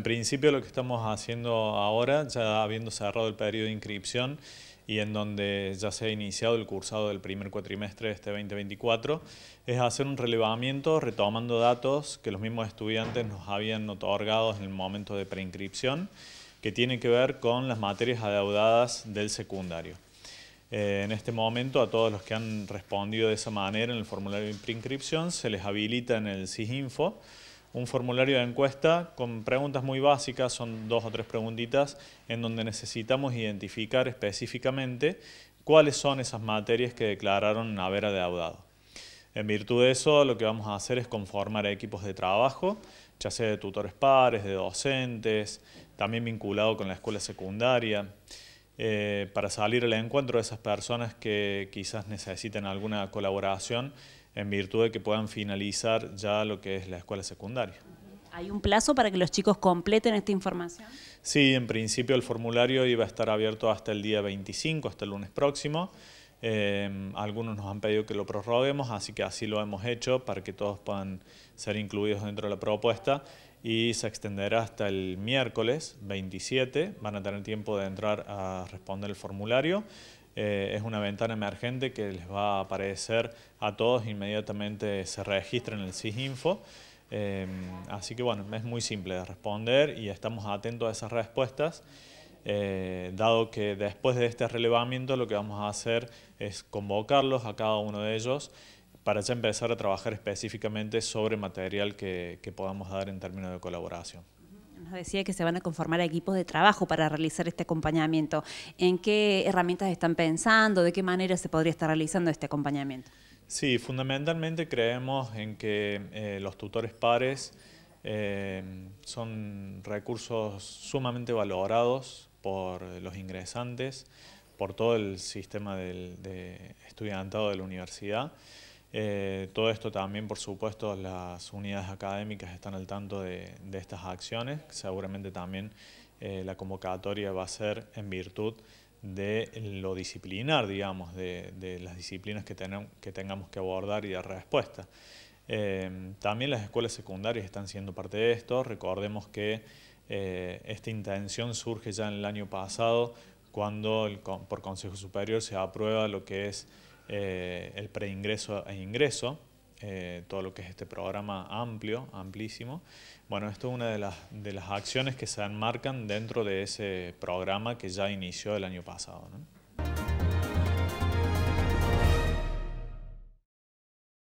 En principio lo que estamos haciendo ahora, ya habiendo cerrado el periodo de inscripción y en donde ya se ha iniciado el cursado del primer cuatrimestre de este 2024, es hacer un relevamiento retomando datos que los mismos estudiantes nos habían otorgado en el momento de preinscripción, que tiene que ver con las materias adeudadas del secundario. Eh, en este momento a todos los que han respondido de esa manera en el formulario de preinscripción se les habilita en el SISINFO un formulario de encuesta con preguntas muy básicas, son dos o tres preguntitas, en donde necesitamos identificar específicamente cuáles son esas materias que declararon haber adeudado. En virtud de eso, lo que vamos a hacer es conformar equipos de trabajo, ya sea de tutores pares, de docentes, también vinculado con la escuela secundaria, eh, para salir al encuentro de esas personas que quizás necesiten alguna colaboración en virtud de que puedan finalizar ya lo que es la escuela secundaria. ¿Hay un plazo para que los chicos completen esta información? Sí, en principio el formulario iba a estar abierto hasta el día 25, hasta el lunes próximo. Em, algunos nos han pedido que lo prorroguemos, así que así lo hemos hecho para que todos puedan ser incluidos dentro de la propuesta y se extenderá hasta el miércoles 27. Van a tener tiempo de entrar a responder el formulario. Eh, es una ventana emergente que les va a aparecer a todos inmediatamente se registra en el SISINFO. Eh, así que bueno, es muy simple de responder y estamos atentos a esas respuestas. Eh, dado que después de este relevamiento lo que vamos a hacer es convocarlos a cada uno de ellos para ya empezar a trabajar específicamente sobre material que podamos dar en términos de colaboración nos decía que se van a conformar equipos de trabajo para realizar este acompañamiento. ¿En qué herramientas están pensando? ¿De qué manera se podría estar realizando este acompañamiento? Sí, fundamentalmente creemos en que eh, los tutores pares eh, son recursos sumamente valorados por los ingresantes, por todo el sistema de estudiantado de la universidad. Eh, todo esto también, por supuesto, las unidades académicas están al tanto de, estas acciones. Seguramente también eh, la convocatoria va a ser en virtud de lo disciplinar, digamos, de, las disciplinas que, que, tengamos que abordar y dar respuesta. Eh, también las escuelas secundarias están siendo parte de esto. Recordemos que esta intención surge ya en el año pasado cuando por Consejo Superior se aprueba lo que es eh, el preingreso e ingreso, eh, todo lo que es este programa amplio, amplísimo. Bueno, esto es una de las, de las acciones que se enmarcan dentro de ese programa que ya inició el año pasado.